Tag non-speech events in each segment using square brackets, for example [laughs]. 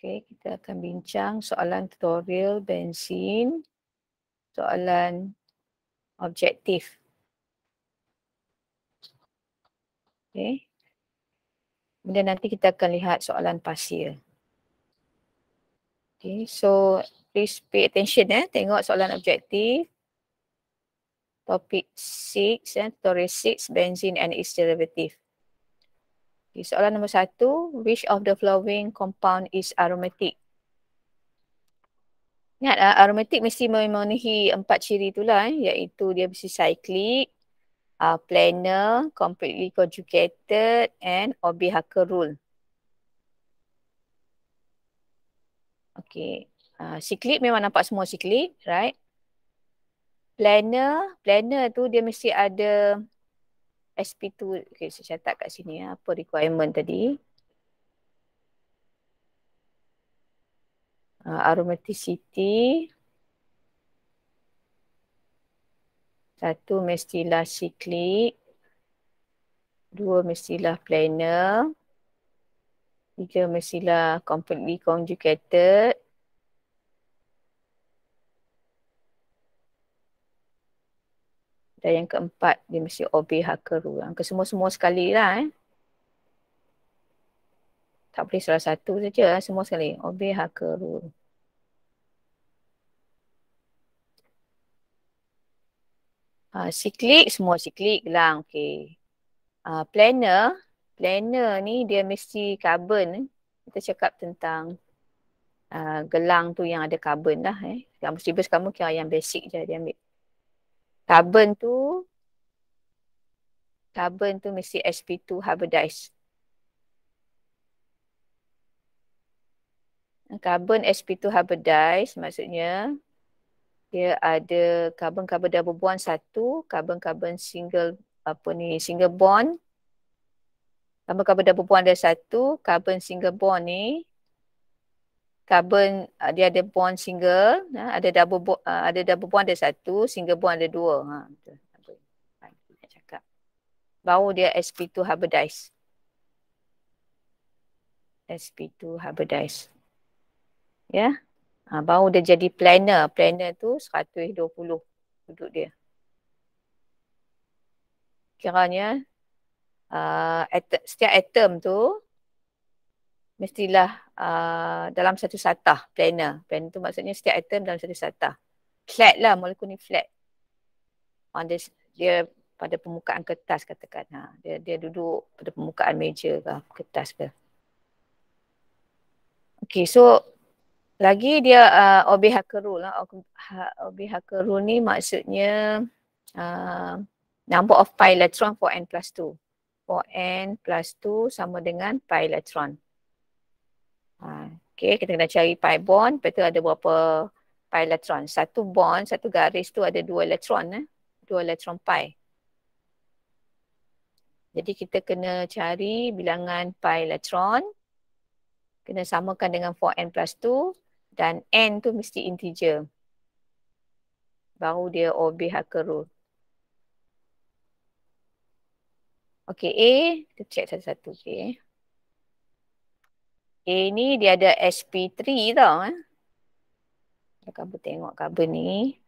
Okey, kita akan bincang soalan tutorial bensin. Soalan objektif. Okey. Kemudian nanti kita akan lihat soalan pasir. Okey, so please pay attention eh. Tengok soalan objektif. Topik 6, eh, tutorial 6, benzene and its derivative. Okay, soalan nombor satu, which of the following compound is aromatic? Ingat, uh, aromatic mesti memenuhi empat ciri itulah eh, iaitu dia mesti cyclic, uh, planar, completely conjugated and obi hacker rule. Okay, uh, ah, cyclic memang nampak semua cyclic, right? Planar, planar tu dia mesti ada SP2 okay, saya catat kat sini ya, apa requirement tadi uh, aromaticity satu mestilah siklik dua mestilah planar tiga mestilah completely conjugated Dan yang keempat dia mesti obey hakeru. Yang kesemua-semua sekali lah eh. Tak boleh salah satu saja eh. semua sekali. Obey hakeru. Uh, ah, siklik, semua siklik lah. Okay. Uh, ah, planner, planner ni dia mesti carbon. Eh. Kita cakap tentang Uh, gelang tu yang ada karbon dah. eh. Yang mesti best kamu kira yang basic je dia ambil carbon tu carbon tu mesti sp2 hybridize carbon sp2 hybridize maksudnya dia ada carbon carbon double bond satu carbon carbon single apa ni single bond carbon carbon double bond ada satu carbon single bond ni carbon uh, dia ada bond single ya, ada double bond uh, ada double bond ada satu single bond ada dua ha betul bau dia sp2 hybridize sp2 hybridize ya ha, bau dia jadi planar planar tu 120 duduk dia kiranya uh, at- setiap atom tu mestilah uh, dalam satu sata planner. plan tu maksudnya setiap item dalam satu sata. Flat lah, molekul ni flat. On ah, this, dia pada permukaan kertas katakan. Ha. Dia, dia duduk pada permukaan meja ke kertas ke. Okay, so lagi dia uh, obi hakeru lah. Obi hakeru ni maksudnya uh, number of pi electron for n plus 2. For n plus 2 sama dengan pi electron. Ha, okay, kita kena cari pi bond. Lepas tu ada berapa pi elektron. Satu bond, satu garis tu ada dua elektron. Eh? Dua elektron pi. Jadi kita kena cari bilangan pi elektron. Kena samakan dengan 4n plus 2. Dan n tu mesti integer. Baru dia OB hacker rule. Okay, A. Kita cek satu-satu. Okay. A ni dia ada sp3 tau eh. Kita kamu tengok carbon ni.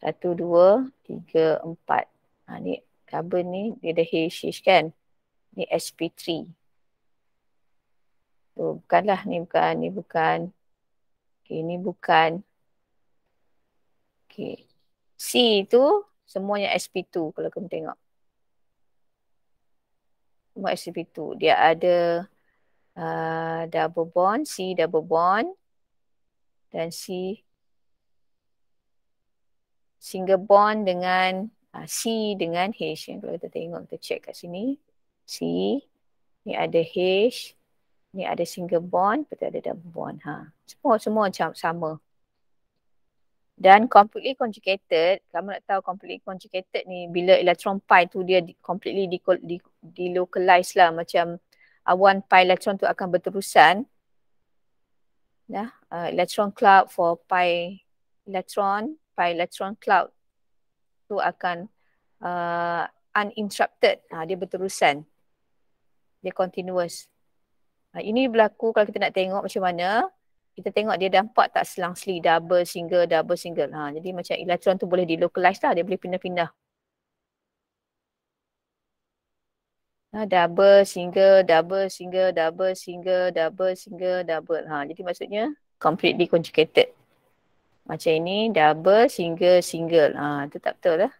Satu, dua, tiga, empat. Ha, ni carbon ni dia ada HH kan. Ni sp3. So, bukanlah ni bukan, ni bukan. Okay, ni bukan. Okay. C tu semuanya sp2 kalau kamu tengok. Semua sp2. Dia ada uh, double bond, C double bond dan C single bond dengan uh, C dengan H. Yang kalau kita tengok, kita check kat sini. C, ni ada H, ni ada single bond, kita ada double bond. Ha. Semua semua macam sama. Dan completely conjugated, kamu nak tahu completely conjugated ni bila elektron pi tu dia completely di delocalize lah macam Awan uh, one pi electron tu akan berterusan nah uh, electron cloud for pi electron pi electron cloud tu akan uh, uninterrupted uh, dia berterusan dia continuous uh, ini berlaku kalau kita nak tengok macam mana kita tengok dia dampak tak selang-seli double single double single ha jadi macam elektron tu boleh di localize lah dia boleh pindah-pindah Ha, double, single, double, single, double, single, double, single, double. Ha, jadi maksudnya completely conjugated. Macam ini double, single, single. Ha, itu tak betul lah.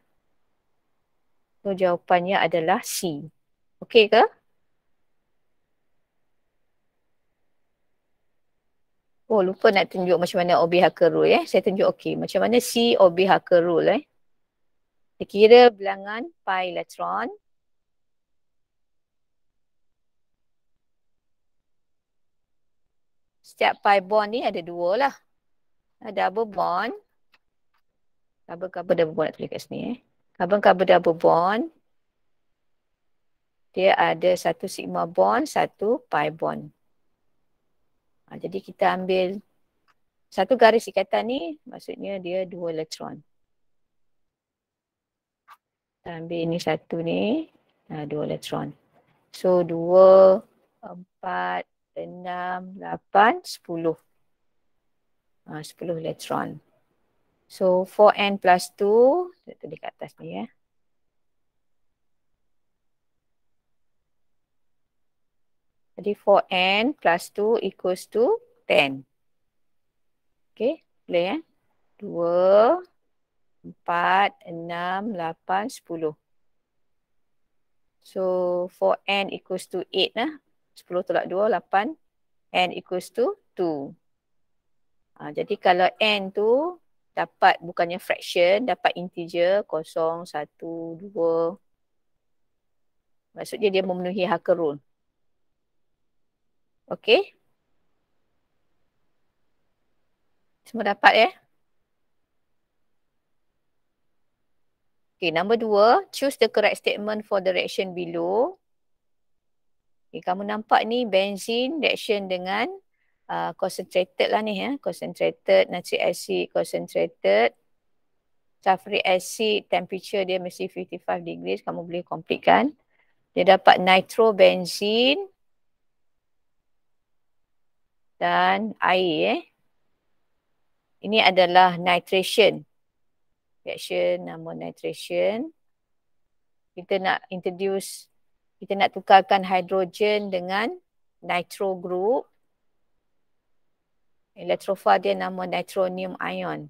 So jawapannya adalah C. Okey ke? Oh lupa nak tunjuk macam mana OB Hacker Rule eh. Saya tunjuk okey. Macam mana C OB Hacker Rule eh. Dikira bilangan pi elektron setiap pi bond ni ada dua lah. Double bond. Carbon-carbon double bond nak tulis kat sini eh. Carbon-carbon double bond. Dia ada satu sigma bond, satu pi bond. Ha, jadi kita ambil satu garis ikatan ni maksudnya dia dua elektron. Kita ambil ni satu ni, ha, dua elektron. So dua, empat, enam, lapan, sepuluh. Ah, sepuluh elektron. So 4N plus 2, saya tulis kat atas ni ya. Jadi 4N plus 2 equals to 10. Okay, boleh ya. 2, 4, 6, 8, 10. So 4N equals to 8 lah. 10 tolak 2, 8. N equals to 2. Ha, ah, jadi kalau N tu dapat bukannya fraction, dapat integer 0, 1, 2. Maksudnya dia memenuhi Hacker rule. Okay. Semua dapat ya. Eh? Okay, number 2. Choose the correct statement for the reaction below. Okay, kamu nampak ni benzene reaction dengan uh, concentrated lah ni ya. Concentrated, nitric acid, concentrated. Sulfuric acid, temperature dia mesti 55 degrees. Kamu boleh complete kan. Dia dapat nitrobenzene dan air eh. Ini adalah nitration. Reaction nama nitration. Kita nak introduce kita nak tukarkan hidrogen dengan nitro group. Elektrofa dia nama nitronium ion.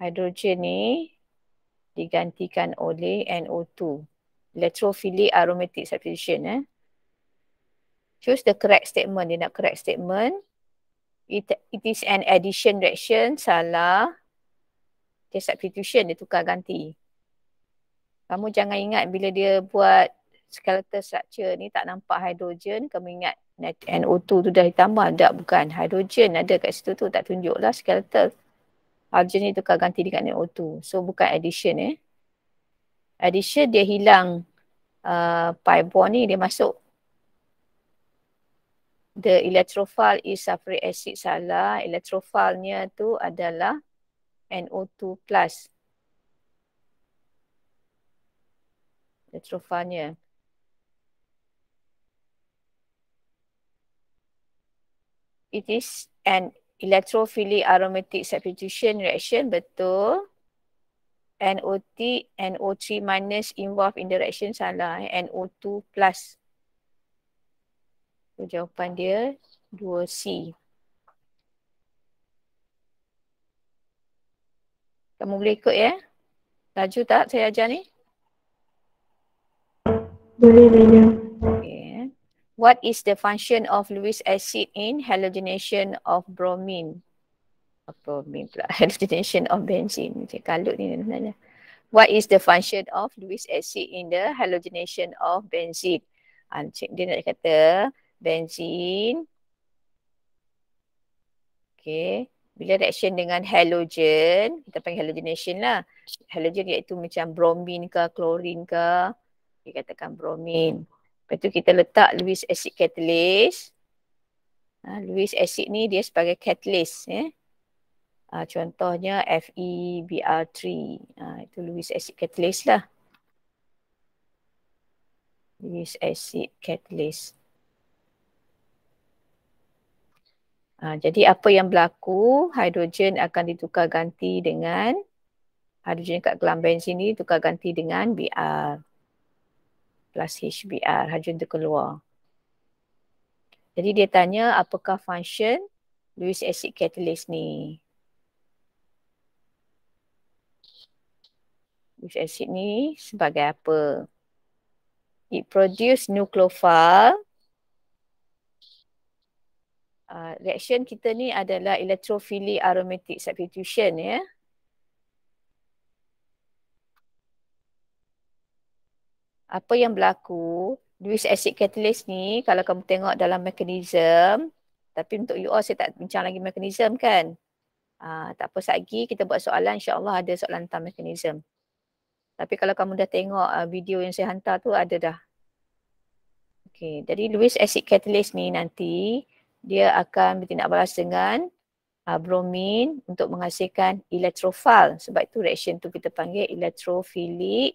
Hidrogen ni digantikan oleh NO2. Electrophilic aromatic substitution. Eh. Choose the correct statement. Dia nak correct statement. It, it is an addition reaction. Salah. Dia substitution. Dia tukar ganti kamu jangan ingat bila dia buat skeletal structure ni tak nampak hidrogen kamu ingat NO2 tu dah ditambah tak bukan hidrogen ada kat situ tu tak tunjuklah skeletal hidrogen ni tukar ganti dengan NO2 so bukan addition eh addition dia hilang uh, pi bond ni dia masuk the electrophile is sulfuric acid salah electrophile nya tu adalah NO2 plus wycofanie. It is an electrophilic aromatic substitution reaction, betul. NO3, NO3 minus involved in the reaction, salah. Eh? NO2 plus. So, jawapan dia 2C. Kamu boleh ikut ya. Laju tak saya ajar ni? Boleh, Okay, What is the function of Lewis acid in halogenation of bromine? Of oh, bromine pula. [laughs] Halogenation of benzene. Macam kalut ni sebenarnya. What is the function of Lewis acid in the halogenation of benzene? Ancik ah, dia nak kata benzene. Okay. Bila reaction dengan halogen, kita panggil halogenation lah. Halogen iaitu macam bromine ke, klorin ke dia katakan bromin. Lepas tu kita letak Lewis acid catalyst. Ha, Lewis acid ni dia sebagai catalyst. Eh. Ha, contohnya FeBr3. Ha, itu Lewis acid catalyst lah. Lewis acid catalyst. Ha, jadi apa yang berlaku, hidrogen akan ditukar ganti dengan hidrogen kat gelam bensin ni tukar ganti dengan Br plus HBR. Harga tu keluar. Jadi dia tanya apakah function Lewis acid catalyst ni. Lewis acid ni sebagai apa? It produce nucleophile. Uh, reaction kita ni adalah electrophilic aromatic substitution ya. Yeah? apa yang berlaku Lewis acid catalyst ni kalau kamu tengok dalam mekanism tapi untuk you all saya tak bincang lagi mekanism kan uh, tak apa lagi kita buat soalan insyaallah ada soalan tentang mekanism tapi kalau kamu dah tengok uh, video yang saya hantar tu ada dah okey jadi Lewis acid catalyst ni nanti dia akan bertindak balas dengan uh, bromine untuk menghasilkan elektrofil sebab itu reaction tu kita panggil elektrofilik.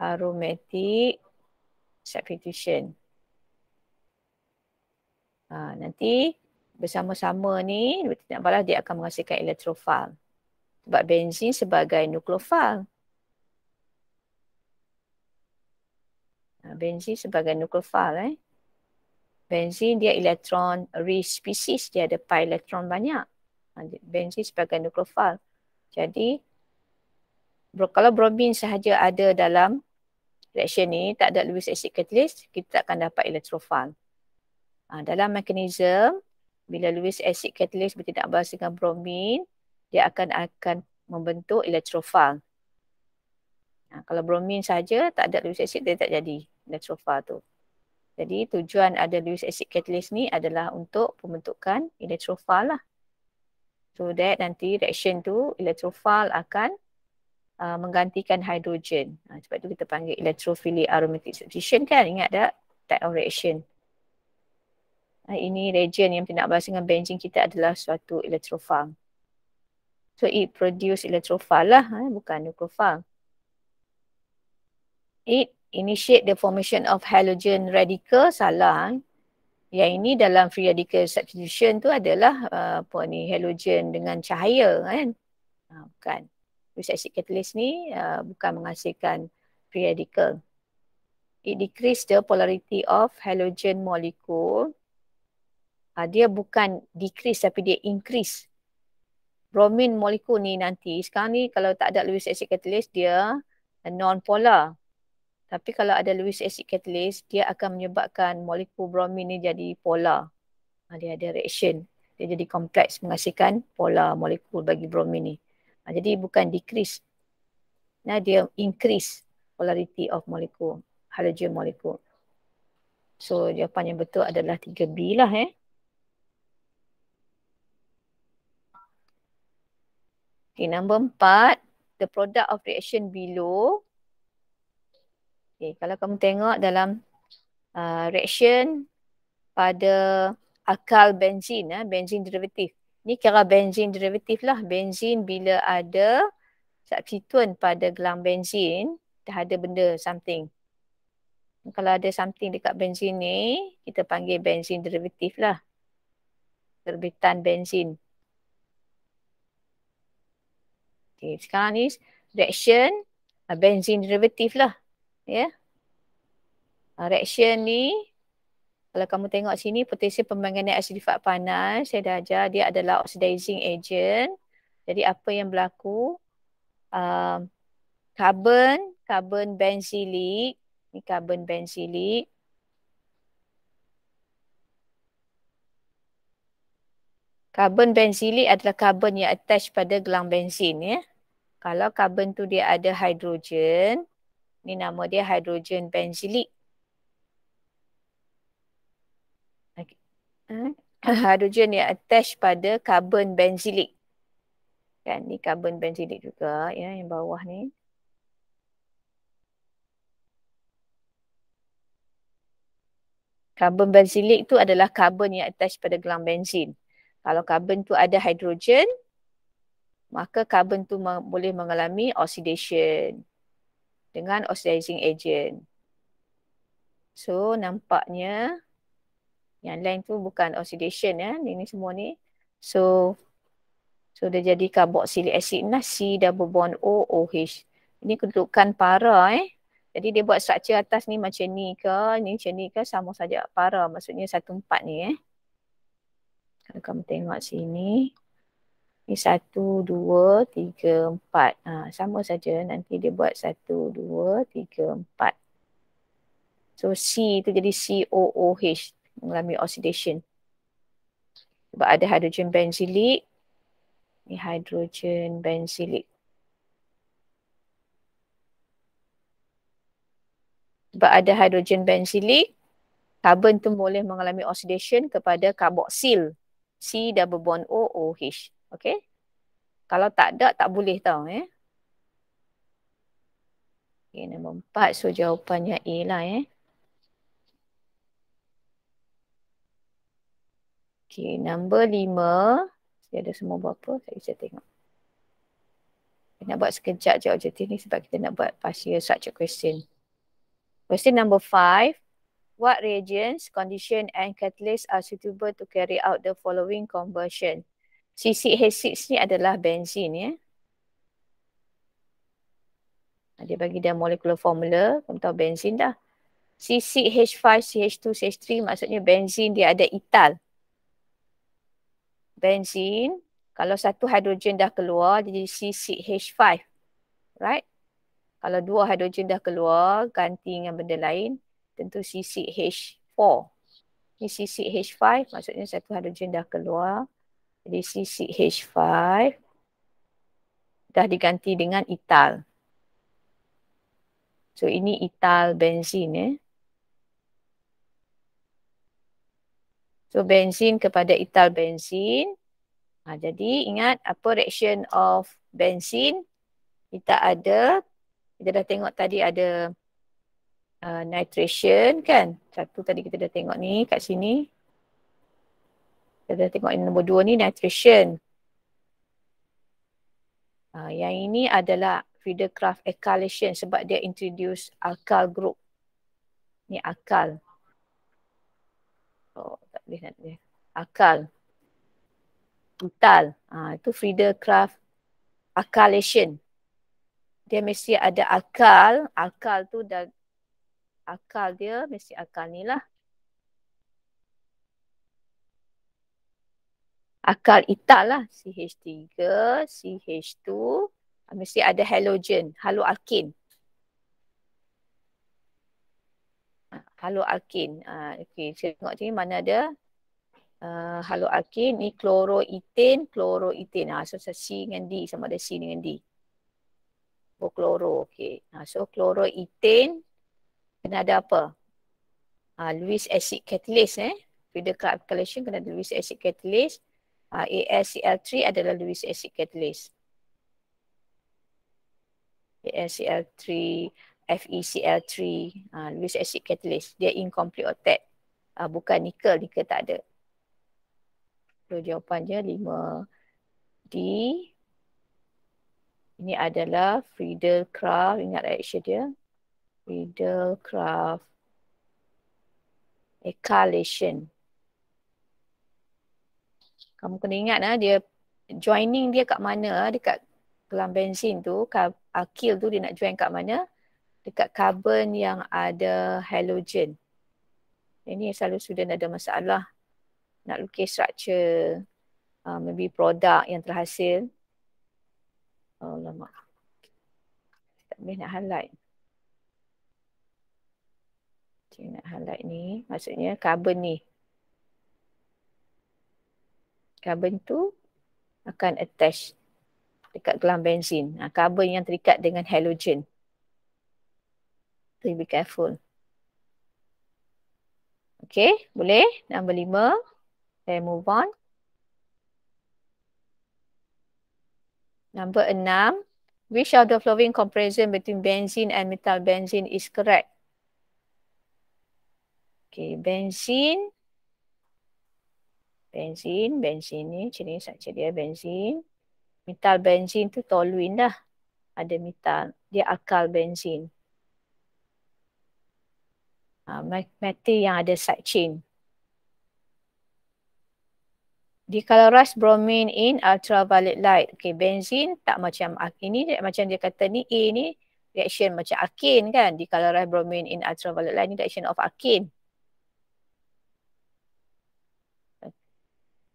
aromatic substitution. Ha, nanti bersama-sama ni tidak balas dia akan menghasilkan elektrofil. Sebab benzin sebagai nukleofil. Ha, benzin sebagai nukleofil eh. Benzin dia elektron rich species. Dia ada pi elektron banyak. Ha, benzin sebagai nukleofil. Jadi kalau bromin sahaja ada dalam reaction ni tak ada Lewis acid catalyst, kita akan dapat electrophile. Ha, dalam mekanisme, bila Lewis acid catalyst bertindak balas dengan bromin, dia akan akan membentuk electrophile. Ha, kalau bromin saja tak ada Lewis acid, dia tak jadi electrophile tu. Jadi tujuan ada Lewis acid catalyst ni adalah untuk pembentukan electrophile lah. So that nanti reaction tu electrophile akan uh, menggantikan hidrogen. Uh, ha, sebab itu kita panggil electrophilic aromatic substitution kan. Ingat tak? Type of reaction. Uh, ini region yang kita nak bahas dengan benzene kita adalah suatu electrophile. So it produce electrophile lah. Eh? Bukan nucleophile. It initiate the formation of halogen radical. Salah. Eh? Yang ini dalam free radical substitution tu adalah uh, apa ni halogen dengan cahaya kan. Uh, bukan. Uric acid catalyst ni uh, bukan menghasilkan free radical. It decrease the polarity of halogen molecule. Uh, dia bukan decrease tapi dia increase. Bromine molecule ni nanti, sekarang ni kalau tak ada Lewis acid catalyst, dia non-polar. Tapi kalau ada Lewis acid catalyst, dia akan menyebabkan molekul bromine ni jadi polar. Uh, dia ada reaction. Dia jadi kompleks menghasilkan polar molekul bagi bromine ni. Ha, jadi bukan decrease. Nah, dia increase polarity of molecule, halogen molecule. So jawapan yang betul adalah 3B lah eh. Okay, number 4, the product of reaction below. Okay, kalau kamu tengok dalam uh, reaction pada akal benzin, eh, benzin derivative. Ni kira benzene derivative lah. Benzene bila ada substituent pada gelang benzene, dah ada benda something. Kalau ada something dekat benzene ni, kita panggil benzene derivative lah. Terbitan benzene. Okay, sekarang ni reaction ah, benzene derivative lah. Yeah. Ya. Reaction ni kalau kamu tengok sini potensi pemanganan asidifat panas saya dah ajar dia adalah oxidizing agent jadi apa yang berlaku karbon ah, carbon karbon benzilik Ini carbon benzilik Carbon benzilik adalah carbon yang attach pada gelang benzin ya kalau carbon tu dia ada hidrogen Ini nama dia hidrogen benzilik hidrogen hmm? yang attach pada karbon benzilik. Kan ni karbon benzilik juga ya yang bawah ni. Karbon benzilik tu adalah karbon yang attach pada gelang benzin. Kalau karbon tu ada hidrogen maka karbon tu me boleh mengalami oxidation dengan oxidizing agent. So nampaknya yang lain tu bukan oxidation ya ini semua ni so so dia jadi carboxylic acid nah C double bond O OH ini kedudukan para eh jadi dia buat structure atas ni macam ni ke ni macam ni ke sama saja para maksudnya satu empat ni eh kalau kamu tengok sini ni satu dua tiga empat ha, sama saja nanti dia buat satu dua tiga empat So C itu jadi COOH mengalami oxidation. Sebab ada hidrogen benzilik. ni hidrogen benzilik. Sebab ada hidrogen benzilik, karbon tu boleh mengalami oxidation kepada karboksil. C double bond O, O H. Okay? Kalau tak ada, tak boleh tau. Eh? Okay, nombor empat. So jawapannya A lah. Eh? Okay, number lima. Dia ada semua berapa? Saya saya tengok. Kita nak buat sekejap je objektif ni sebab kita nak buat partial structure question. Question number five. What reagents, condition and catalyst are suitable to carry out the following conversion? CCH6 ni adalah benzin ya. Yeah? Dia bagi dia molecular formula. Kamu tahu benzin dah. CCH5, CH2, CH3 maksudnya benzin dia ada ital benzene, kalau satu hidrogen dah keluar dia jadi H 5 Right? Kalau dua hidrogen dah keluar ganti dengan benda lain tentu C H 4 Ini H 5 maksudnya satu hidrogen dah keluar jadi C H 5 dah diganti dengan ethyl. So ini ethyl benzene eh. So benzene kepada ethyl benzene. Ha, jadi ingat apa reaction of benzene. Kita ada, kita dah tengok tadi ada uh, nitration kan. Satu tadi kita dah tengok ni kat sini. Kita dah tengok yang nombor dua ni nitration. Uh, yang ini adalah Friedel Friedekraft alkylation sebab dia introduce alkyl group. Ni alkyl. Oh, tak boleh nak dia. Akal. Brutal. ha, ah, itu Frida Craft Akalation. Dia mesti ada akal. Akal tu dah akal dia mesti akal ni lah. Akal ital lah. CH3, CH2. Ah, mesti ada halogen. Halo alkin. halo alkin. Uh, ah, okay, saya tengok sini mana ada uh, halo alkin. Ini kloroetin, kloroetin. Uh, ah, so, C dengan D. Sama ada C dengan D. Oh, kloro. Okay. Uh, so, kloroetin. Kena ada apa? Uh, Lewis acid catalyst. Eh? Beda ke alkylation kena ada Lewis acid catalyst. Uh, ACL3 adalah Lewis acid catalyst. ACL3. FeCl3 uh, Lewis acid catalyst dia incomplete octet uh, bukan nikel nikel tak ada so jawapannya 5D ini adalah Friedel Craft ingat reaction dia Friedel Craft Ecalation kamu kena ingat lah dia joining dia kat mana ah, dekat kelam bensin tu alkil tu dia nak join kat mana dekat carbon yang ada halogen. Ini eh, selalu student ada masalah nak lukis structure uh, maybe produk yang terhasil. Oh lama. Tak boleh nak highlight. Cik nak highlight ni. Maksudnya carbon ni. Carbon tu akan attach dekat gelang bensin, Carbon yang terikat dengan halogen. Please be careful. Okay, boleh? Nombor lima. Saya move on. Nombor enam. Which of the following comparison between benzene and metal benzene is correct? Okay, benzene. Benzene, benzene ni sini saja dia benzene. Metal benzene tu toluin dah. Ada metal. Dia akal benzene uh, ah, metal yang ada side chain. Di Decolorize bromine in ultraviolet light. Okay, benzene tak macam ini macam dia kata ni A ni reaction macam alkene kan. Di Decolorize bromine in ultraviolet light ni reaction of alkene.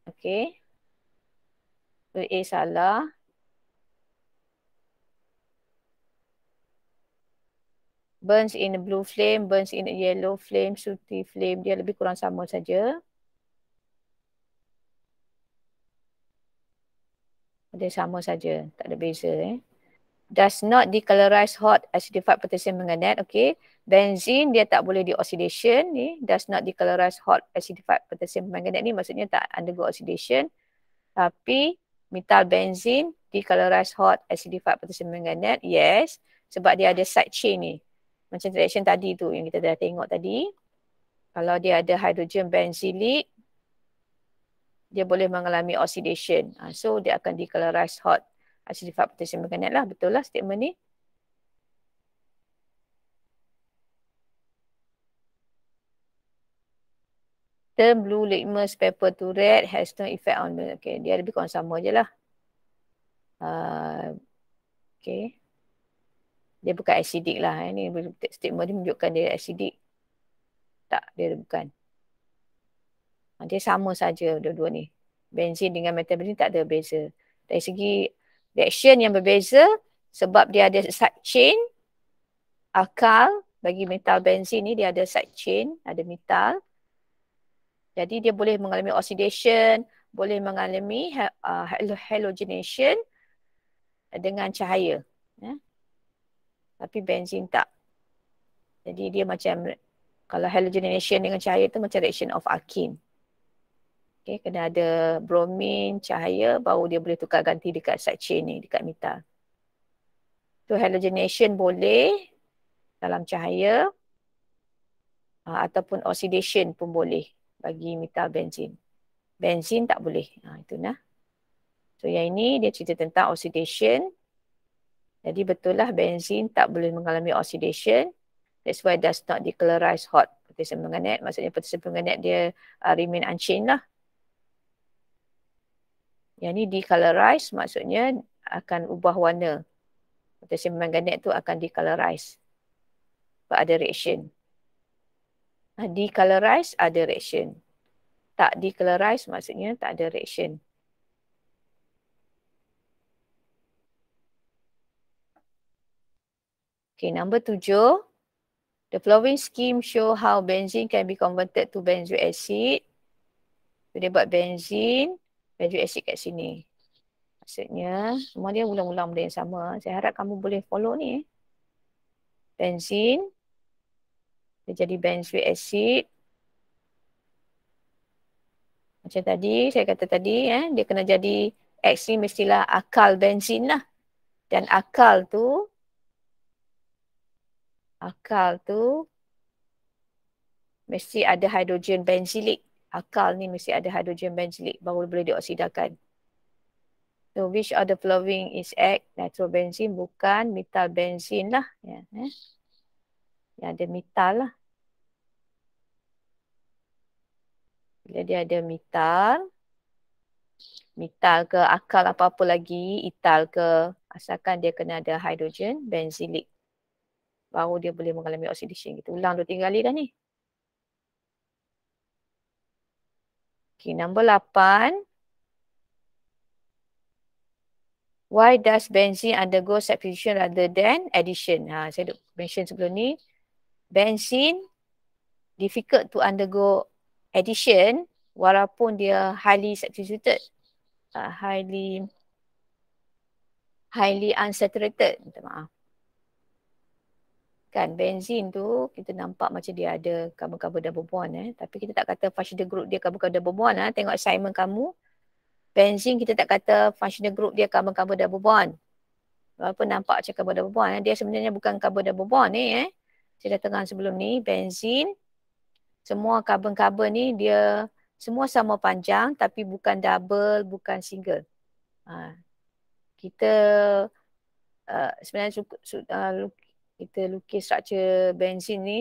Okay. A salah. burns in a blue flame, burns in a yellow flame, sooty flame, dia lebih kurang sama saja. Dia sama saja, tak ada beza eh. Does not decolorize hot acidified potassium manganate, okay. Benzene dia tak boleh deoxidation ni, does not decolorize hot acidified potassium manganate ni maksudnya tak undergo oxidation. Tapi metal benzene decolorize hot acidified potassium manganate, yes. Sebab dia ada side chain ni macam reaction tadi tu yang kita dah tengok tadi kalau dia ada hidrogen benzilic dia boleh mengalami oxidation. Ah, so dia akan declarize hot. Acidified potassium berkenaan lah. Betul lah statement ni. The blue litmus paper to red has no effect on me. Okay. Dia lebih kurang sama je lah. Uh, okay dia bukan acidic lah. Ini statement dia menunjukkan dia acidic. Tak, dia bukan. Ha, dia sama saja dua-dua ni. Benzin dengan metabolin tak ada beza. Dari segi reaction yang berbeza sebab dia ada side chain alkal bagi metal benzin ni dia ada side chain, ada metal. Jadi dia boleh mengalami oxidation, boleh mengalami uh, halogenation dengan cahaya. Yeah tapi benzin tak. Jadi dia macam kalau halogenation dengan cahaya tu macam reaction of alkin. Okay, kena ada bromin, cahaya baru dia boleh tukar ganti dekat side chain ni, dekat mita. So halogenation boleh dalam cahaya uh, ataupun oxidation pun boleh bagi mita benzin. Benzin tak boleh. Ha, itu nah. So yang ini dia cerita tentang oxidation jadi betul lah benzin tak boleh mengalami oxidation. That's why does not decolorize hot potassium manganate. Maksudnya potassium manganate dia uh, remain unchanged lah. Yang ni decolorize maksudnya akan ubah warna. Potassium manganate tu akan decolorize. Sebab ada reaction. Decolorize ada reaction. Tak decolorize maksudnya tak ada reaction. Okay, number tujuh. The following scheme show how benzene can be converted to benzoic acid. So, dia buat benzene, benzoic acid kat sini. Maksudnya, semua dia ulang-ulang benda yang sama. Saya harap kamu boleh follow ni. Eh. Benzene. Dia jadi benzoic acid. Macam tadi, saya kata tadi, eh, dia kena jadi X ni mestilah akal benzin lah. Dan akal tu akal tu mesti ada hidrogen benzilik. Akal ni mesti ada hidrogen benzilik baru boleh dioksidakan. So which of the following is X? Natural benzene bukan metal benzene lah. Ya, eh. Dia ya. ada metal lah. Bila dia ada metal. Metal ke akal apa-apa lagi. Ital ke asalkan dia kena ada hidrogen benzilik baru dia boleh mengalami oxidation. Kita ulang dua tiga kali dah ni. Okay, nombor lapan. Why does benzene undergo substitution rather than addition? Ha, saya dah mention sebelum ni. Benzene difficult to undergo addition walaupun dia highly substituted. Uh, highly highly unsaturated. Minta maaf kan benzin tu kita nampak macam dia ada carbon-carbon double bond eh tapi kita tak kata functional group dia carbon-carbon double bond eh. tengok assignment kamu benzin kita tak kata functional group dia carbon-carbon double bond walaupun nampak macam carbon double bond eh. dia sebenarnya bukan carbon double bond ni eh, saya dah terang sebelum ni benzin semua karbon karbon ni dia semua sama panjang tapi bukan double bukan single ha. kita Uh, sebenarnya uh, kita lukis struktur bensin ni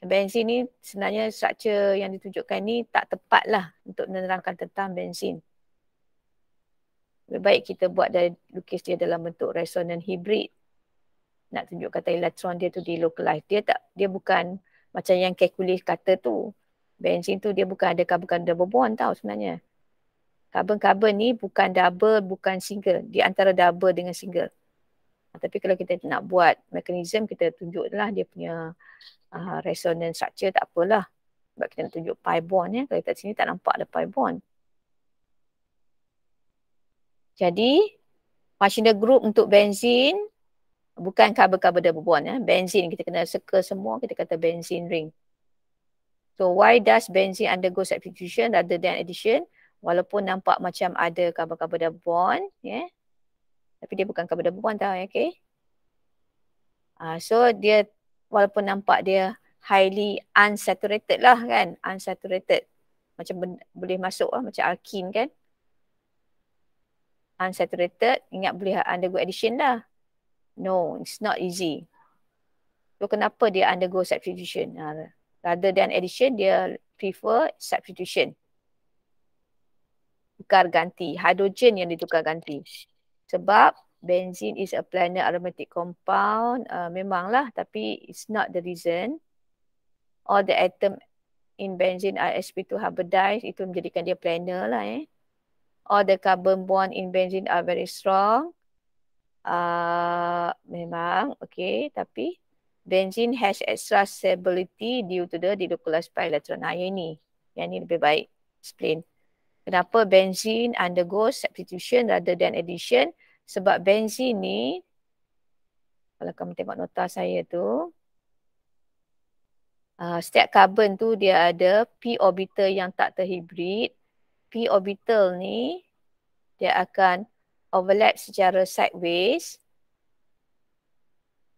bensin ni sebenarnya struktur yang ditunjukkan ni tak tepat lah untuk menerangkan tentang bensin lebih baik kita buat dari lukis dia dalam bentuk resonan hibrid nak tunjuk kata elektron dia tu di localize dia tak dia bukan macam yang kalkulis kata tu bensin tu dia bukan ada carbon double bond tau sebenarnya carbon carbon ni bukan double bukan single di antara double dengan single Ah, tapi kalau kita nak buat mekanism kita tunjuklah dia punya uh, resonance structure tak apalah sebab kita nak tunjuk pi bond ya kalau kita sini tak nampak ada pi bond jadi Marginal group untuk benzin bukan carbon-carbon double bond. ya. Benzin kita kena circle semua, kita kata benzin ring. So why does benzin undergo substitution rather than addition? Walaupun nampak macam ada carbon-carbon double bond. Yeah. Tapi dia bukan kepada perempuan tau, okay. Uh, so dia walaupun nampak dia highly unsaturated lah kan. Unsaturated. Macam ben- boleh masuk lah macam alkin kan. Unsaturated. Ingat boleh undergo addition lah. No, it's not easy. So kenapa dia undergo substitution? Uh, rather than addition, dia prefer substitution. Tukar ganti. Hydrogen yang ditukar ganti sebab benzin is a planar aromatic compound uh, memanglah tapi it's not the reason all the atom in benzene are sp2 hybridized itu menjadikan dia planar lah eh all the carbon bond in benzene are very strong uh, memang okay tapi benzene has extra stability due to the dinucleus pi electron ion ni yang ni lebih baik explain Kenapa benzene undergo substitution rather than addition? Sebab benzene ni, kalau kamu tengok nota saya tu, uh, setiap carbon tu dia ada p orbital yang tak terhibrid. P orbital ni dia akan overlap secara sideways.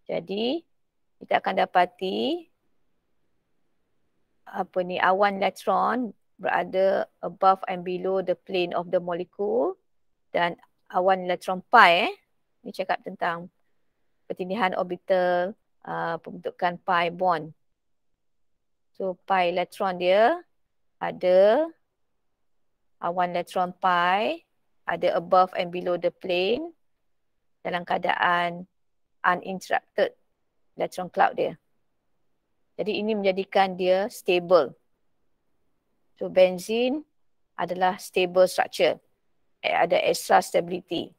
Jadi kita akan dapati apa ni awan elektron berada above and below the plane of the molecule dan awan elektron pi eh ni cakap tentang pertindihan orbital uh, pembentukan pi bond so pi elektron dia ada awan elektron pi ada above and below the plane dalam keadaan uninterrupted electron cloud dia jadi ini menjadikan dia stable So benzene adalah stable structure. Eh, ada extra stability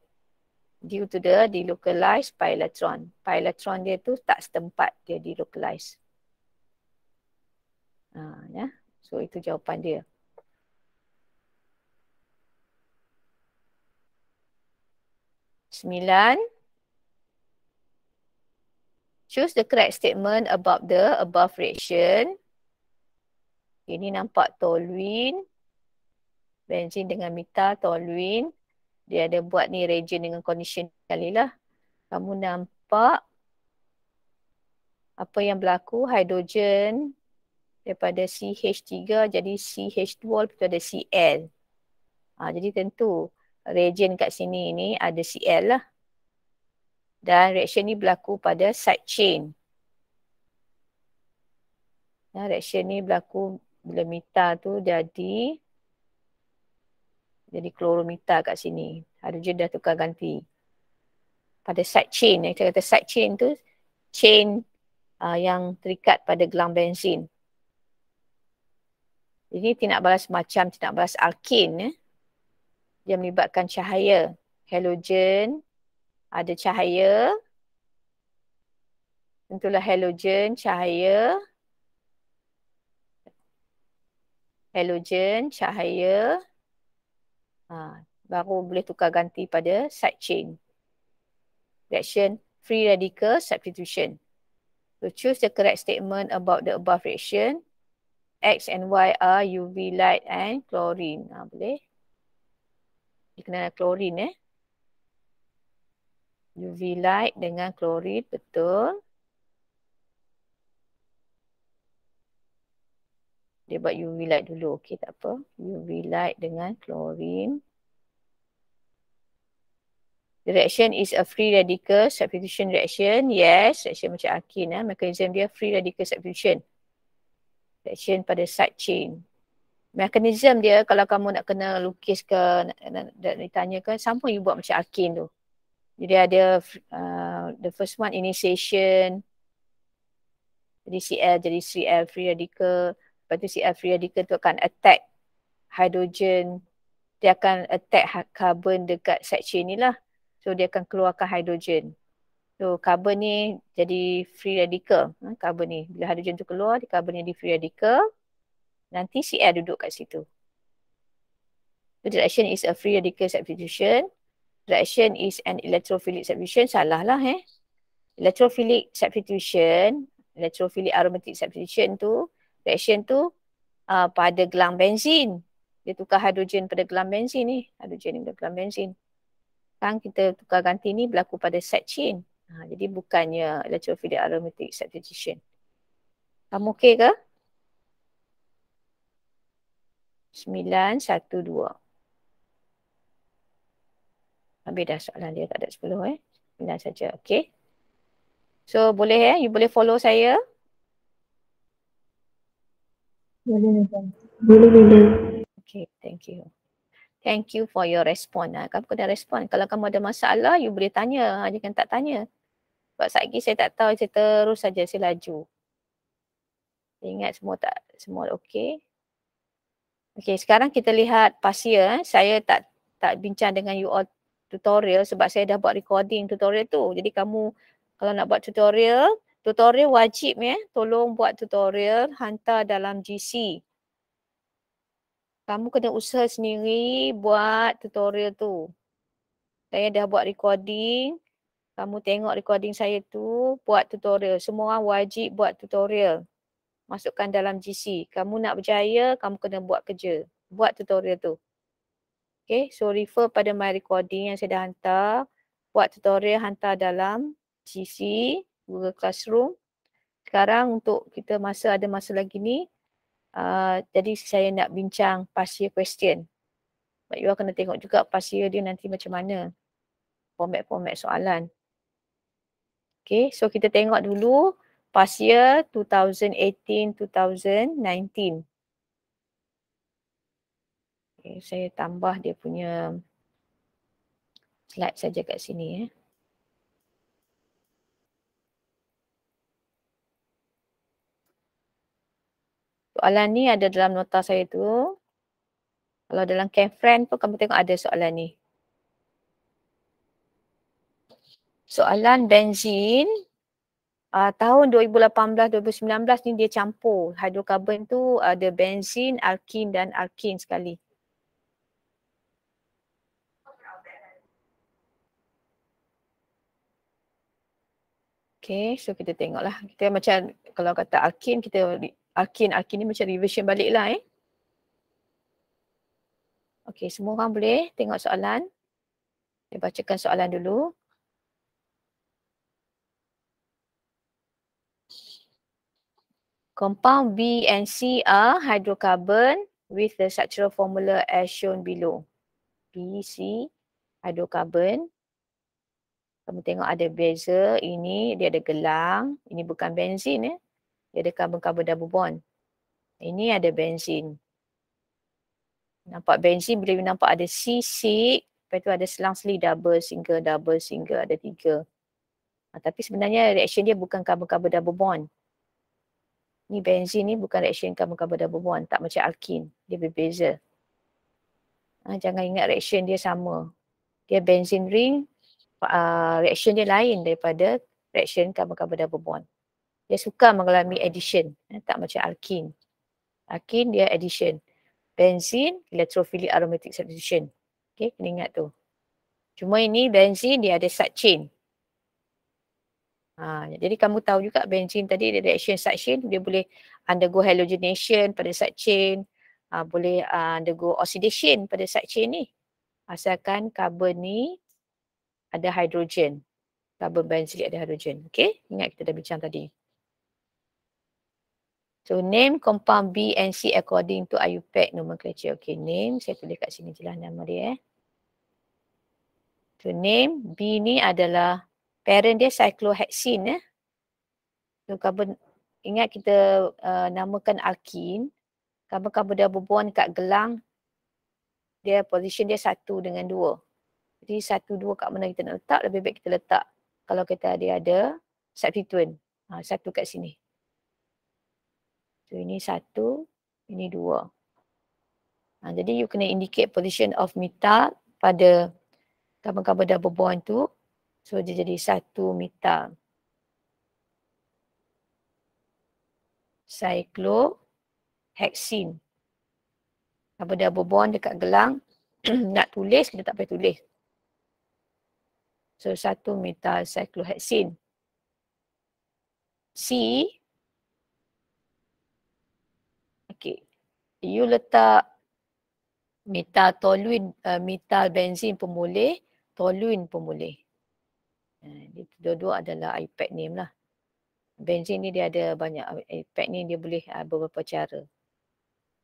due to the delocalized pi electron. Pi electron dia tu tak setempat dia delocalized. Ha, ya. So itu jawapan dia. Sembilan. Choose the correct statement about the above reaction. Okay, ini nampak toluene. Benzene dengan meta toluene. Dia ada buat ni region dengan condition kali lah. Kamu nampak apa yang berlaku hidrogen daripada CH3 jadi CH2 itu ada CL. Ha, jadi tentu region kat sini ni ada CL lah. Dan reaction ni berlaku pada side chain. Ya, reaction ni berlaku milimita tu jadi jadi kloromita kat sini. je dah tukar ganti. Pada side chain, eh, kita kata side chain tu chain uh, yang terikat pada gelang benzin. Ini tindak balas macam tindak balas alkin. Eh. Dia melibatkan cahaya. Halogen, ada cahaya. Tentulah halogen, cahaya. halogen, cahaya. Ha, baru boleh tukar ganti pada side chain. Reaction free radical substitution. So choose the correct statement about the above reaction. X and Y are UV light and chlorine. Ha, boleh? Dia kena chlorine eh. UV light dengan chlorine betul. Dia buat UV light dulu. Okey tak apa. UV light dengan chlorine. Reaction is a free radical substitution reaction. Yes. Reaction macam akin. Eh. Mechanism dia free radical substitution. Reaction pada side chain. Mechanism dia kalau kamu nak kena lukis ke nak, nak, nak ditanyakan sama you buat macam akin tu. Jadi ada uh, the first one initiation. Jadi CL jadi CL free radical. Lepas tu si free radical tu akan attack hydrogen. Dia akan attack ha- carbon dekat section ni lah. So dia akan keluarkan hydrogen. So carbon ni jadi free radical. Ha, carbon ni. Bila hydrogen tu keluar, dia carbon jadi free radical. Nanti Cl duduk kat situ. So direction is a free radical substitution. Direction is an electrophilic substitution. Salah lah eh. Electrophilic substitution, electrophilic aromatic substitution tu reaction tu uh, pada gelang benzin. Dia tukar hidrogen pada gelang benzin ni. Hidrogen pada gelang benzin. Kan kita tukar ganti ni berlaku pada side chain. Ha, jadi bukannya electrophilic aromatic substitution. Kamu okey ke? Sembilan satu dua. Habis dah soalan dia tak ada sepuluh eh. 9 saja. Okey. So boleh eh. You boleh follow saya. Boleh, boleh. Okay, thank you. Thank you for your response. Ha. Kamu kena respon. Kalau kamu ada masalah, you boleh tanya. Ha. kan tak tanya. Sebab saat saya tak tahu, saya terus saja, saya laju. Ingat semua tak, semua okay. Okay, sekarang kita lihat pasir. Ha. Saya tak tak bincang dengan you all tutorial sebab saya dah buat recording tutorial tu. Jadi kamu kalau nak buat tutorial, tutorial wajib ya eh? tolong buat tutorial hantar dalam GC kamu kena usaha sendiri buat tutorial tu saya dah buat recording kamu tengok recording saya tu buat tutorial semua wajib buat tutorial masukkan dalam GC kamu nak berjaya kamu kena buat kerja buat tutorial tu Okay, so refer pada my recording yang saya dah hantar. Buat tutorial hantar dalam GC. Google Classroom. Sekarang untuk kita masa ada masa lagi ni, uh, jadi saya nak bincang past year question. But you kena tengok juga past year dia nanti macam mana. Format-format soalan. Okay, so kita tengok dulu past year 2018-2019. Okay, saya tambah dia punya slide saja kat sini eh. soalan ni ada dalam nota saya tu. Kalau dalam camp friend pun kamu tengok ada soalan ni. Soalan benzin uh, tahun 2018-2019 ni dia campur. Hidrokarbon tu ada benzin, alkin dan alkin sekali. Okay, so kita tengoklah. Kita macam kalau kata alkin kita Akin. Akin ni macam revision balik lah eh. Okay, semua orang boleh tengok soalan. Saya bacakan soalan dulu. Compound B and C are hydrocarbon with the structural formula as shown below. B, C, hydrocarbon. Kamu tengok ada beza. Ini dia ada gelang. Ini bukan benzin eh. Dia ada carbon-carbon double bond. Ini ada benzin. Nampak benzin bila you nampak ada CC. Lepas tu ada selang-seli double, single, double, single, ada tiga. Ha, tapi sebenarnya reaction dia bukan carbon-carbon double bond. Ni benzin ni bukan reaction carbon-carbon double bond. Tak macam alkin. Dia berbeza. Ha, jangan ingat reaction dia sama. Dia benzin ring, uh, reaction dia lain daripada reaction carbon-carbon double bond dia suka mengalami addition eh, tak macam alkin alkin dia addition benzin electrophilic aromatic substitution Okay, kena ingat tu cuma ini benzin dia ada side chain ha, jadi kamu tahu juga benzin tadi dia reaction side chain dia boleh undergo halogenation pada side chain ha, boleh uh, undergo oxidation pada side chain ni asalkan carbon ni ada hidrogen carbon benzil ada hidrogen Okay, ingat kita dah bincang tadi So name compound B and C according to IUPAC e nomenclature. Okay, name saya tulis kat sini jelah nama dia eh. So name B ni adalah parent dia cyclohexene eh. So carbon, ingat kita uh, namakan alkene. Carbon-carbon double bond kat gelang dia position dia satu dengan dua. Jadi satu dua kat mana kita nak letak lebih baik kita letak kalau kita dia ada substituent. Ha, satu kat sini. So ini satu, ini dua. Ha, jadi you kena indicate position of meter pada gambar-gambar double bond tu. So dia jadi satu meter. Cyclohexene. Gambar double bond dekat gelang. [clears throat] Nak tulis, kita tak payah tulis. So satu meter cyclohexene. C you letak hmm. metal toluin uh, metal benzin pemulih toluin pemulih uh, dua-dua adalah ipad name lah benzin ni dia ada banyak ipad ni dia boleh uh, beberapa cara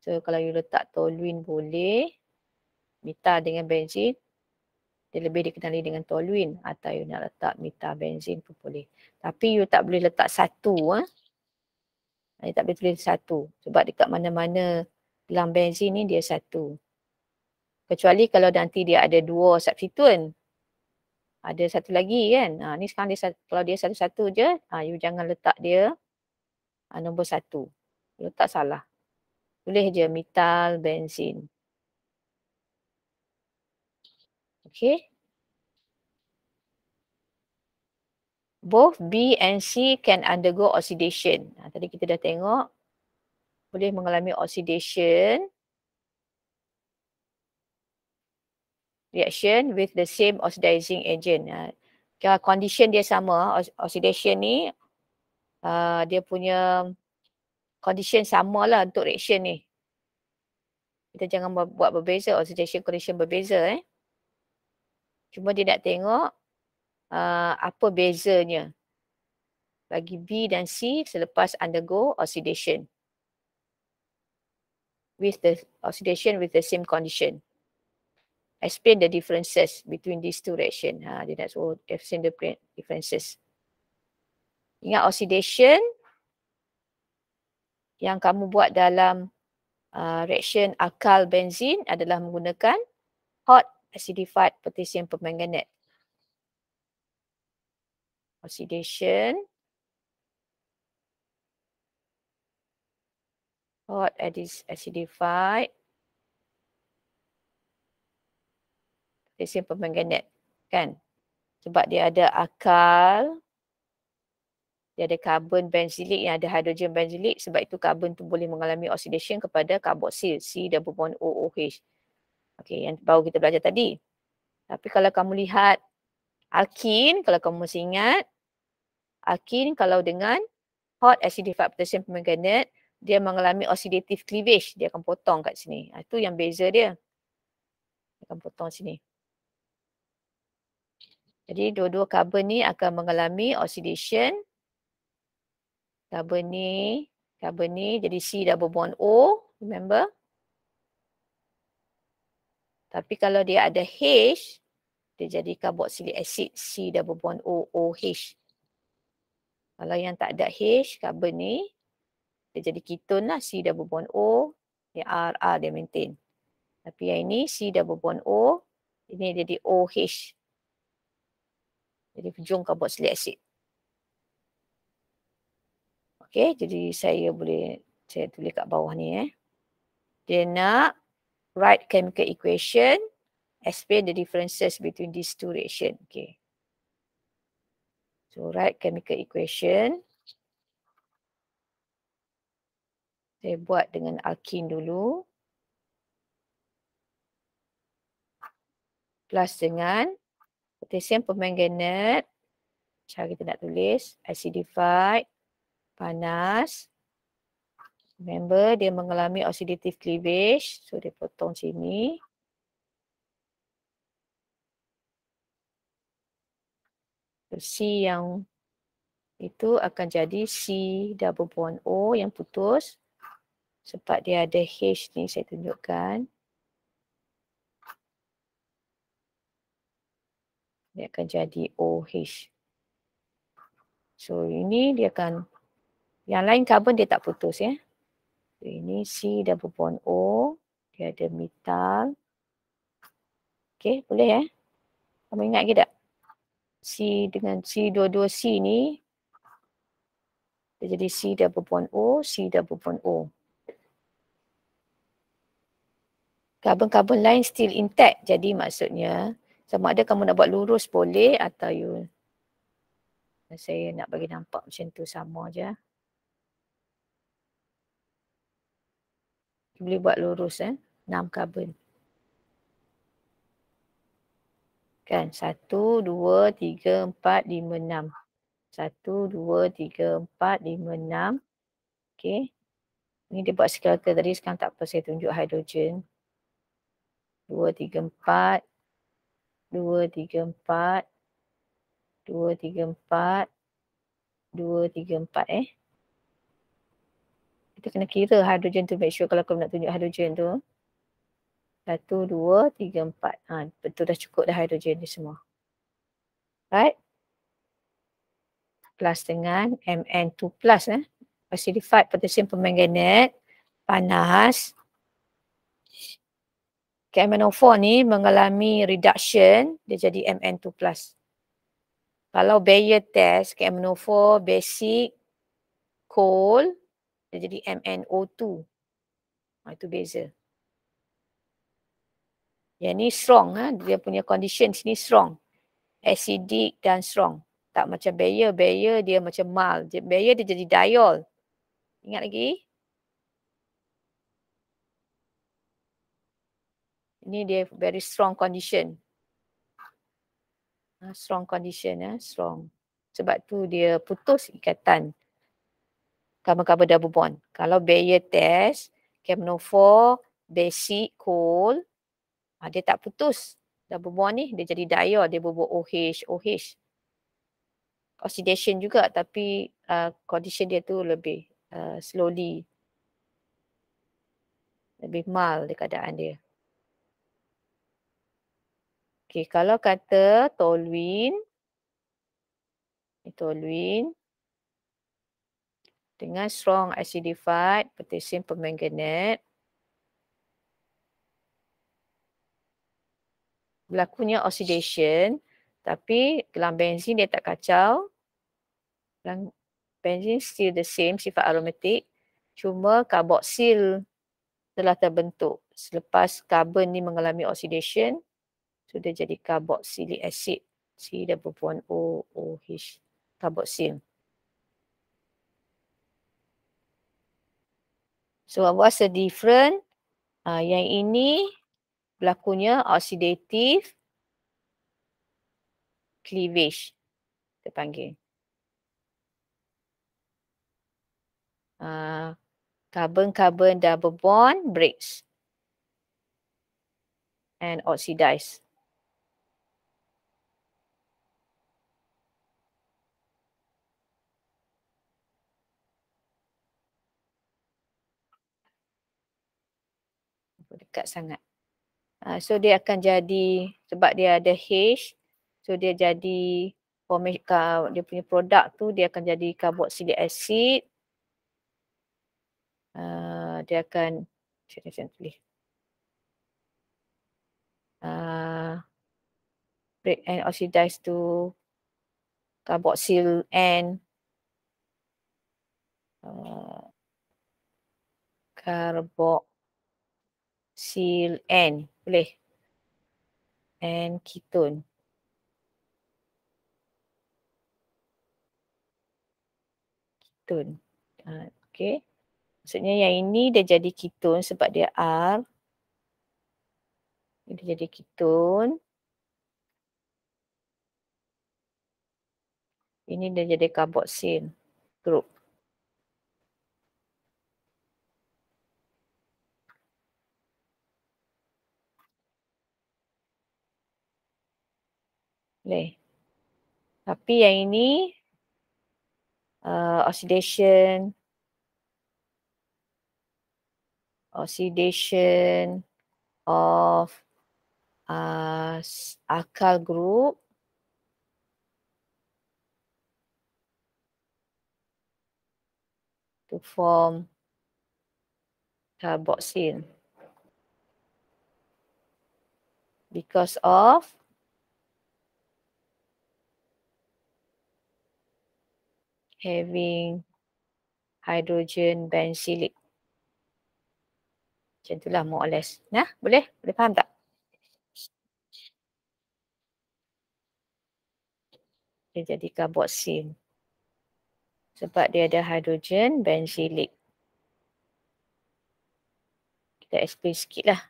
so kalau you letak toluin boleh metal dengan benzin dia lebih dikenali dengan toluin atau you nak letak metal benzin pun boleh tapi you tak boleh letak satu ah eh? Ah, Ini tak boleh tulis satu sebab dekat mana-mana gelang benzene ni dia satu. Kecuali kalau nanti dia ada dua substituen. Ada satu lagi kan. Ha, ni sekarang dia, kalau dia satu-satu je, ha, you jangan letak dia ha, nombor satu. Letak salah. Boleh je metal benzene. Okay. Both B and C can undergo oxidation. Ha, tadi kita dah tengok boleh mengalami oxidation reaction with the same oxidizing agent. Uh, condition dia sama, oxidation ni uh, dia punya condition sama lah untuk reaction ni. Kita jangan buat berbeza, oxidation condition berbeza eh. Cuma dia nak tengok uh, apa bezanya bagi B dan C selepas undergo oxidation with the oxidation with the same condition. Explain the differences between these two reactions. Ha, dia nak suruh explain the differences. Ingat oxidation yang kamu buat dalam uh, reaction akal benzin adalah menggunakan hot acidified potassium permanganate. Oxidation hot acidified. Potassium permanganat kan? Sebab dia ada akal. Dia ada karbon benzilik, yang ada hidrogen benzilik, sebab itu karbon tu boleh mengalami oxidation kepada karboksil, C double bond OOH. Okey yang baru kita belajar tadi. Tapi kalau kamu lihat alkin kalau kamu masih ingat alkin kalau dengan hot acidified potassium permanganate dia mengalami oxidative cleavage. Dia akan potong kat sini. Ha, itu yang beza dia. Dia akan potong sini. Jadi dua-dua carbon ni akan mengalami oxidation. Carbon ni, carbon ni jadi C double bond O, remember? Tapi kalau dia ada H, dia jadi carboxylic acid C double bond O, o h. Kalau yang tak ada H, carbon ni dia jadi keton lah C double bond O R, R dia maintain. Tapi yang ini C double bond O ini jadi OH. Jadi hujung karbon silik asid. Okay, jadi saya boleh saya tulis kat bawah ni eh. Dia nak write chemical equation explain the differences between these two reaction. Okay, So write chemical equation Saya buat dengan alkin dulu. Plus dengan potassium permanganat. Cara kita nak tulis. Acidified. Panas. Remember dia mengalami oxidative cleavage. So dia potong sini. C yang itu akan jadi C double bond O yang putus sebab dia ada H ni saya tunjukkan. Dia akan jadi OH. So ini dia akan, yang lain karbon dia tak putus ya. So, ini C double bond O, dia ada metal. Okay boleh ya. Kamu ingat ke tak? C dengan c dua dua C ni, dia jadi C double bond O, C double bond O. karbon-karbon lain still intact. Jadi maksudnya sama ada kamu nak buat lurus boleh atau you saya nak bagi nampak macam tu sama aja. Boleh buat lurus eh. 6 carbon, Kan? 1, 2, 3, 4, 5, 6. 1, 2, 3, 4, 5, 6. Okay. Ini dia buat skeletal tadi. Sekarang tak apa saya tunjuk hidrogen dua tiga empat, dua tiga empat, dua tiga empat, dua tiga empat eh. Kita kena kira hidrogen tu make sure kalau kau nak tunjuk hidrogen tu. Satu, dua, tiga, empat. Ha, betul dah cukup dah hidrogen ni semua. Right? Plus dengan Mn2 plus. Eh? Pasilifat potasium pemanganat panas KMNO4 ni mengalami reduction, dia jadi MN2+. Kalau Bayer test, KMNO4 basic coal, dia jadi MNO2. Ha, itu beza. Yang ni strong, ha? dia punya condition ni strong. Acidic dan strong. Tak macam Bayer, Bayer dia macam mal. Bayer dia jadi diol. Ingat lagi? ni dia very strong condition. Ah, strong condition ya, strong. Sebab tu dia putus ikatan. Kamu-kamu double bond. Kalau Bayer test, Kemno 4, basic, coal, ah, dia tak putus. Double bond ni dia jadi dia dia berbuat OH, OH. Oxidation juga tapi uh, condition dia tu lebih uh, slowly. Lebih mal dia keadaan dia. Okey, kalau kata toluene toluene dengan strong acidified potassium permanganate berlakunya oxidation tapi dalam benzin dia tak kacau dan benzin still the same sifat aromatik cuma karboksil telah terbentuk selepas karbon ni mengalami oxidation sudah jadi carboxylic acid. C double bond O, OH, carboxyl. So, what's the different? Uh, yang ini berlakunya oxidative cleavage. Kita panggil. Ah, carbon-carbon uh, double bond breaks. And oxidize. dekat sangat. Uh, so dia akan jadi sebab dia ada H so dia jadi dia punya produk tu dia akan jadi carboxylic acid. Uh, dia akan macam saya tulis. Uh, break and oxidize to carboxyl and uh, ah, carbox sil N boleh N keton, kiton ha, okey maksudnya yang ini dia jadi keton sebab dia R dia jadi keton. ini dia jadi karboksil group Boleh. Tapi yang ini uh, oxidation oxidation of uh, alkyl group to form carboxyl because of having hydrogen benzylic. Macam itulah more or less. Nah, boleh? Boleh faham tak? Dia jadi karboksin. Sebab dia ada hydrogen benzylic. Kita explain sikit lah.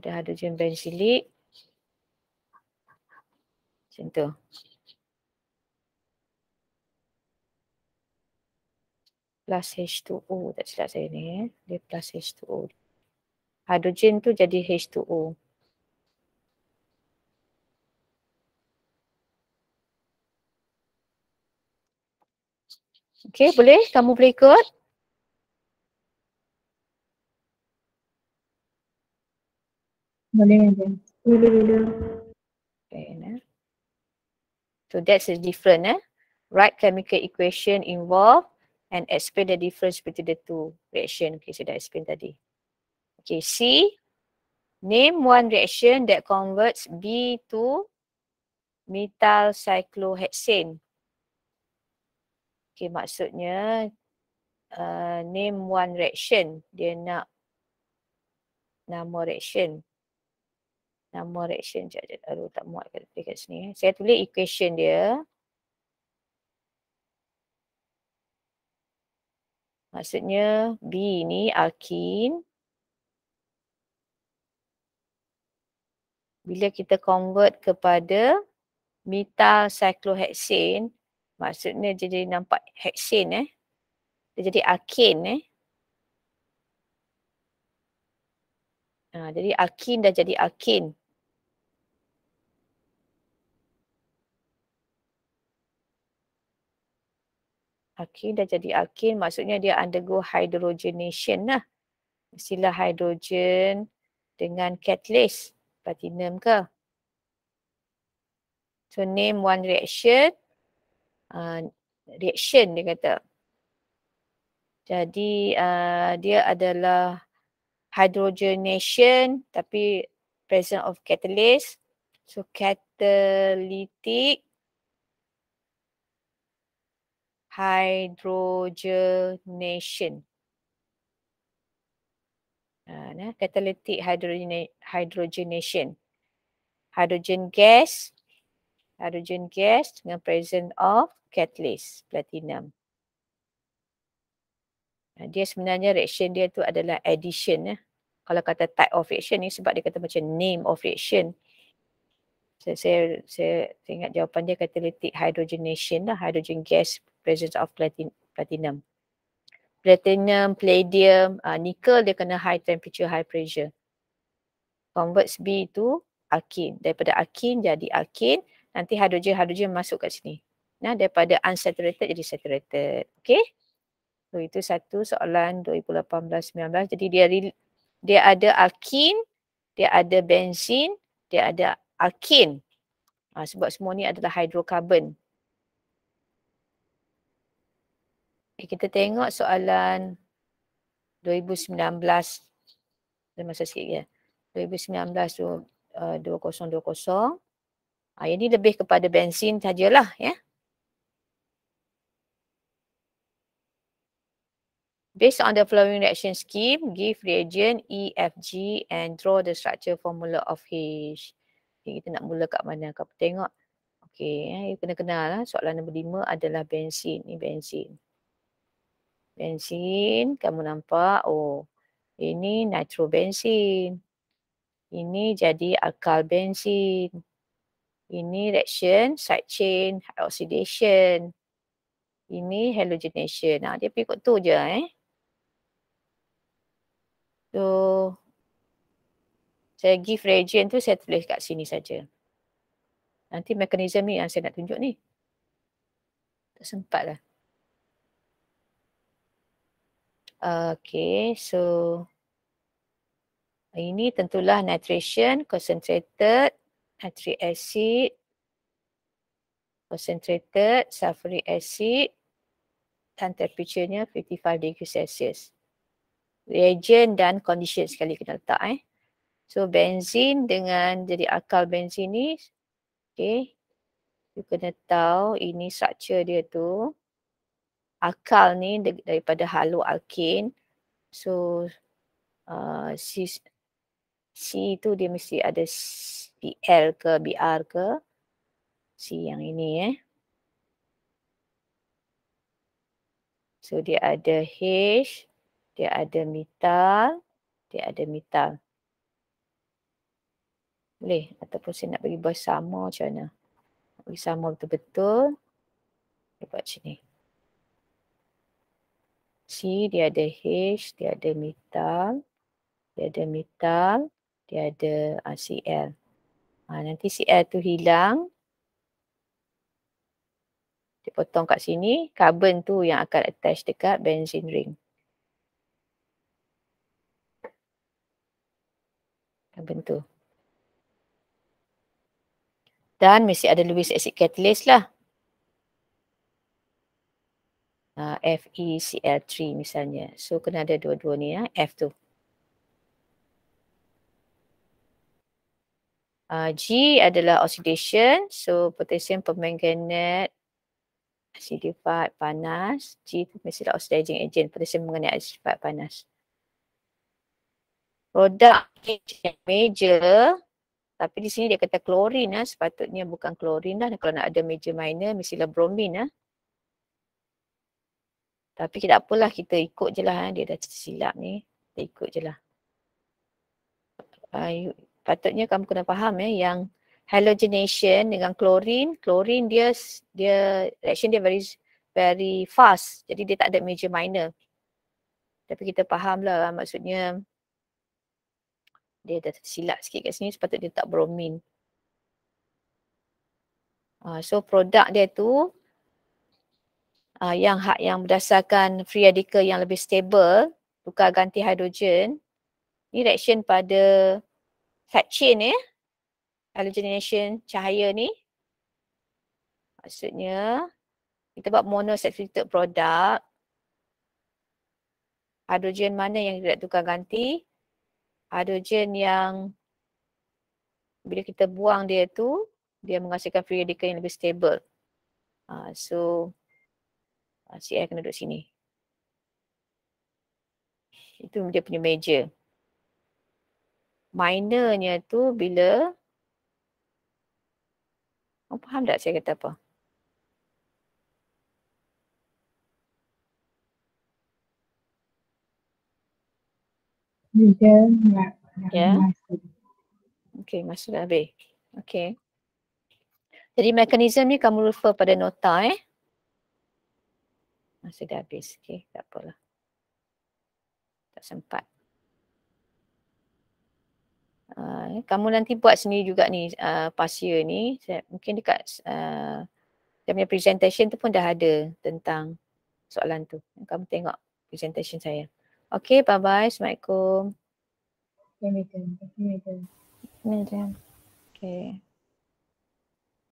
Ada hydrogen benzylic. Macam tu. plus H2O tak silap saya ni eh. Dia plus H2O. Hidrogen tu jadi H2O. Okey boleh? Kamu boleh ikut? Boleh, boleh. Boleh, boleh. Okay, nah. So that's a different, eh? Right chemical equation involve and explain the difference between the two reaction. Okay, saya dah explain tadi. Okay, C. Name one reaction that converts B to metal cyclohexane. Okay, maksudnya uh, name one reaction. Dia nak nama reaction. Nama reaction. Sekejap, Aduh, tak muat kat, kat sini. Eh. Saya tulis equation dia. Maksudnya B ni alkin. Bila kita convert kepada metal cyclohexane, maksudnya dia jadi nampak hexane eh. Dia jadi alkin eh. Ha, jadi alkin dah jadi alkin. alkin dah jadi alkin maksudnya dia undergo hydrogenation lah. Mestilah hydrogen dengan catalyst platinum ke. So name one reaction. Uh, reaction dia kata. Jadi uh, dia adalah hydrogenation tapi present of catalyst. So catalytic hydrogenation. Ha, nah, katalitik hydrogenation. Hydrogen gas, hydrogen gas dengan present of catalyst platinum. Ha, dia sebenarnya reaction dia tu adalah addition. Eh. Kalau kata type of reaction ni sebab dia kata macam name of reaction. Saya, saya, saya ingat jawapan dia katalitik hydrogenation lah, hydrogen gas precious of platinum. Platinum, palladium, uh, nickel dia kena high temperature, high pressure. Converts B tu alkin. Daripada alkin jadi alkin. Nanti hidrogen-hidrogen masuk kat sini. Nah, daripada unsaturated jadi saturated. Okay. So, itu satu soalan 2018-19. Jadi dia dia ada alkin, dia ada benzin, dia ada alkin. Uh, ah, sebab semua ni adalah hidrokarbon. Okay, kita tengok soalan 2019. Dah masa sikit ya. Eh. 2019 tu uh, 2020. Ha, ini lebih kepada bensin sajalah ya. Based on the following reaction scheme, give reagent E, F, G and draw the structure formula of H. Okay, kita nak mula kat mana? Kau tengok. Okay, eh, ya, kena kenal lah. Soalan nombor lima adalah bensin. Ini bensin bensin, kamu nampak oh ini nitro bensin. Ini jadi alkal bensin. Ini reaction side chain oxidation. Ini halogenation. Nah, dia pergi ikut tu je eh. So saya give reagent tu saya tulis kat sini saja. Nanti mekanisme ni yang saya nak tunjuk ni. Tak sempat lah. Okay, so ini tentulah nitration, concentrated, nitric acid, concentrated, sulfuric acid dan temperature 55 degrees Celsius. Reagent dan condition sekali kena letak eh. So benzin dengan jadi akal benzin ni, okay, you kena tahu ini structure dia tu akal ni daripada halu alkin so uh, si si tu dia mesti ada BL ke BR ke si yang ini eh so dia ada H dia ada metal dia ada metal boleh ataupun saya nak bagi bersama macam mana bagi sama betul-betul dapat sini C, dia ada H, dia ada metal, dia ada metal, dia ada uh, ah, Cl. Ha, ah, nanti Cl tu hilang. Dia potong kat sini, carbon tu yang akan attach dekat benzene ring. Carbon tu. Dan mesti ada Lewis acid catalyst lah. Ah, FeCl3 misalnya. So kena ada dua-dua ni ya, F tu. Uh, G adalah oxidation, so potassium permanganat acidified panas. G tu mesti lah oxidizing agent, potassium mengenai acidified panas. Produk major tapi di sini dia kata klorin lah. sepatutnya bukan klorin lah. Kalau nak ada major minor, mestilah bromin lah. Tapi tak apalah kita ikut je lah. Eh. Dia dah silap ni. Kita ikut je lah. Uh, patutnya kamu kena faham ya yang halogenation dengan klorin. Klorin dia, dia reaction dia very very fast. Jadi dia tak ada major minor. Tapi kita faham lah maksudnya dia dah tersilap sikit kat sini sepatutnya dia tak bromin. Uh, ah, so produk dia tu uh, yang hak yang berdasarkan free radical yang lebih stable tukar ganti hidrogen ini reaction pada fat chain ya eh? halogenation cahaya ni maksudnya kita buat monosaturated product hidrogen mana yang tidak tukar ganti hidrogen yang bila kita buang dia tu dia menghasilkan free radical yang lebih stable uh, so Ah, CL kena duduk sini. Itu dia punya meja. Minornya tu bila Kau faham tak saya kata apa? Ya. Yeah. Okey, masuk dah habis. Okey. Jadi mekanisme ni kamu refer pada nota eh. Masih dah habis. Okay, tak apalah. Tak sempat. Uh, kamu nanti buat sendiri juga ni uh, ah, past ni. Saya, mungkin dekat uh, saya punya presentation tu pun dah ada tentang soalan tu. Kamu tengok presentation saya. Okay, bye-bye. Assalamualaikum. Assalamualaikum. Assalamualaikum. Assalamualaikum. Okay.